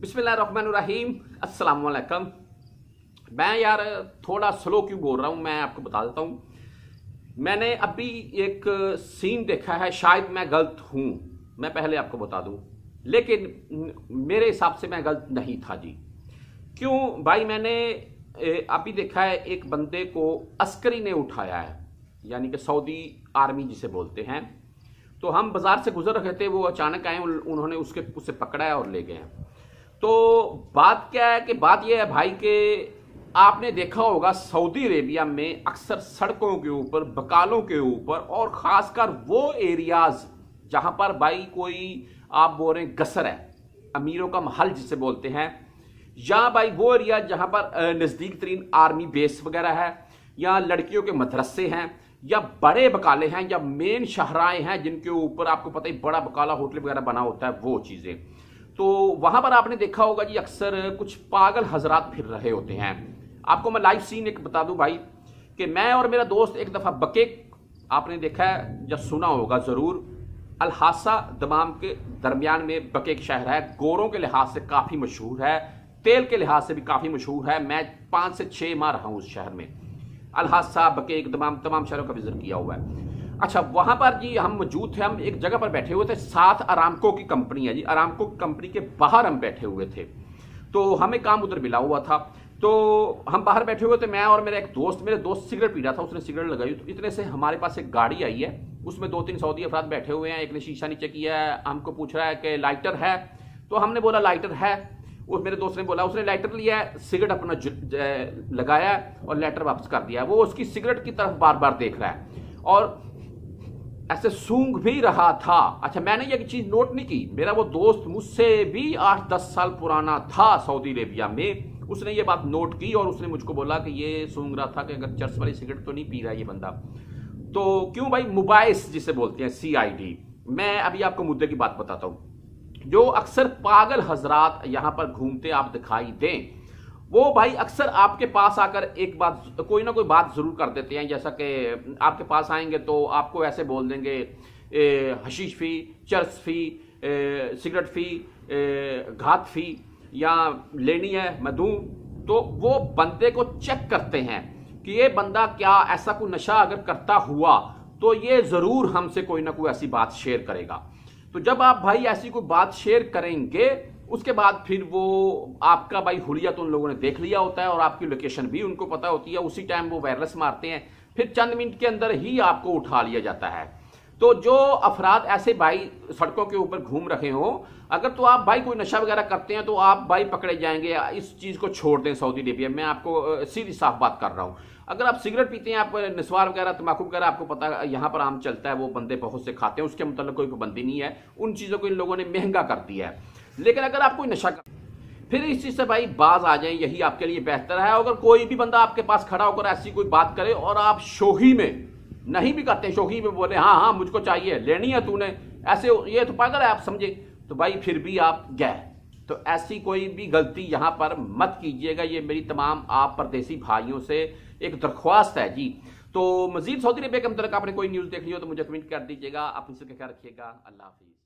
بسم اللہ الرحمن الرحیم السلام علیکم میں یار تھوڑا سلو کیوں بول رہا ہوں میں آپ کو بتا دیتا ہوں میں نے ابھی ایک سین دیکھا ہے شاید میں غلط ہوں میں پہلے آپ کو بتا دوں لیکن میرے حساب سے میں غلط نہیں تھا جی کیوں بھائی میں نے ابھی دیکھا ہے ایک بندے کو عسکری نے اٹھایا ہے یعنی کہ سعودی آرمی جسے بولتے ہیں تو ہم بازار سے گزر رہے تھے وہ اچانک آئے ہیں انہوں نے اس کے اسے پکڑا ہے اور لے گئے ہیں تو بات کیا ہے کہ بات یہ ہے بھائی کہ آپ نے دیکھا ہوگا سعودی عربیہ میں اکثر سڑکوں کے اوپر بکالوں کے اوپر اور خاص کر وہ ایریاز جہاں پر بھائی کوئی آپ بول رہے ہیں گسر ہے امیروں کا محل جسے بولتے ہیں یا بھائی وہ ایریا جہاں پر نزدیک ترین آرمی بیس وغیرہ ہے یا لڑکیوں کے مدرسے ہیں یا بڑے بکالے ہیں یا مین شہرائیں ہیں جن کے اوپر آپ کو پتہ ہی بڑا بکالا ہوٹل وغیرہ بنا ہوتا ہے وہ چیزیں تو وہاں پر آپ نے دیکھا ہوگا جی اکثر کچھ پاگل حضرات پھر رہے ہوتے ہیں آپ کو میں لائف سین ایک بتا دوں بھائی کہ میں اور میرا دوست ایک دفعہ بکے آپ نے دیکھا ہے جب سنا ہوگا ضرور الحادہ دمام کے درمیان میں بکے ایک شہر ہے گوروں کے لحاظ سے کافی مشہور ہے تیل کے لحاظ سے بھی کافی مشہور ہے میں پانچ سے چھ ماہ رہا ہوں اس شہر میں الحاثہ ایک دمام تمام شہروں کا وزٹ کیا ہوا ہے اچھا وہاں پر جی ہم موجود تھے ہم ایک جگہ پر بیٹھے ہوئے تھے ساتھ ارامکو کی کمپنی ہے جی ارامکو کی کمپنی کے باہر ہم بیٹھے ہوئے تھے تو ہمیں کام ادھر بلا ہوا تھا تو ہم باہر بیٹھے ہوئے تھے میں اور میرے ایک دوست دوست سگریٹ رہا تھا اس نے لگائی تو اتنے سے ہمارے پاس ایک گاڑی آئی ہے اس میں دو تین سعودی افراد بیٹھے ہوئے ہیں ایک نے شیشہ نیچے کیا ہے ہم کو پوچھ رہا ہے کہ لائٹر ہے تو ہم نے بولا لائٹر ہے اس میرے دوست نے بولا اس نے لائٹر لیا ہے سگریٹ اپنا لگایا ہے اور لائٹر واپس کر دیا ہے وہ اس کی سگریٹ کی طرف بار بار دیکھ رہا ہے اور ایسے سونگ بھی رہا تھا اچھا میں نے یہ چیز نوٹ نہیں کی میرا وہ دوست مجھ سے بھی آٹھ دس سال پرانا تھا سعودی عربیہ میں اس نے یہ بات نوٹ کی اور اس نے مجھ کو بولا کہ یہ سونگ رہا تھا کہ اگر چرس والی سگریٹ تو نہیں پی رہا یہ بندہ تو کیوں بھائی موبائل جسے بولتے ہیں سی آئی ڈی میں ابھی آپ کو مدعے کی بات بتاتا ہوں جو اکثر پاگل حضرات یہاں پر گھومتے آپ دکھائی دیں وہ بھائی اکثر آپ کے پاس آ کر ایک بات کوئی نہ کوئی بات ضرور کر دیتے ہیں جیسا کہ آپ کے پاس آئیں گے تو آپ کو ایسے بول دیں گے حشیش فی چرس فی سگریٹ فی گھات فی یا لینی ہے دوں تو وہ بندے کو چیک کرتے ہیں کہ یہ بندہ کیا ایسا کوئی نشہ اگر کرتا ہوا تو یہ ضرور ہم سے کوئی نہ کوئی ایسی بات شیئر کرے گا تو جب آپ بھائی ایسی کوئی بات شیئر کریں گے اس کے بعد پھر وہ آپ کا بھائی ہری تو ان لوگوں نے دیکھ لیا ہوتا ہے اور آپ کی لوکیشن بھی ان کو پتا ہوتی ہے اسی ٹائم وہ وائرلیس مارتے ہیں پھر چند منٹ کے اندر ہی آپ کو اٹھا لیا جاتا ہے تو جو افراد ایسے بھائی سڑکوں کے اوپر گھوم رہے ہوں اگر تو آپ بھائی کوئی نشہ وغیرہ کرتے ہیں تو آپ بھائی پکڑے جائیں گے اس چیز کو چھوڑ دیں سعودی عربیہ میں آپ کو سیدھی صاف بات کر رہا ہوں اگر آپ سگریٹ پیتے ہیں آپ نسوار وغیرہ تمباکو وغیرہ آپ کو پتا یہاں پر عام چلتا ہے وہ بندے بہت سے کھاتے ہیں اس کے متعلق کوئی بندی نہیں ہے ان چیزوں کو ان لوگوں نے مہنگا کر دیا ہے لیکن اگر آپ کوئی نشہ کر پھر اس چیز سے بھائی باز آ جائیں یہی آپ کے لیے بہتر ہے اگر کوئی بھی بندہ آپ کے پاس کھڑا ہو کر ایسی کوئی بات کرے اور آپ شوہی میں نہیں بھی کرتے شوہی میں بولے ہاں ہاں مجھ کو چاہیے لینی ہے تو نے ایسے یہ تو پاگل ہے آپ سمجھے تو بھائی پھر بھی آپ گئے تو ایسی کوئی بھی غلطی یہاں پر مت کیجیے گا یہ میری تمام آپ پردیسی بھائیوں سے ایک درخواست ہے جی تو مزید سعودی عربیہ کے آپ نے کوئی نیوز دیکھ ہو تو مجھے کمنٹ کر دیجیے گا آپ سے کیا رکھیے گا اللہ حافظ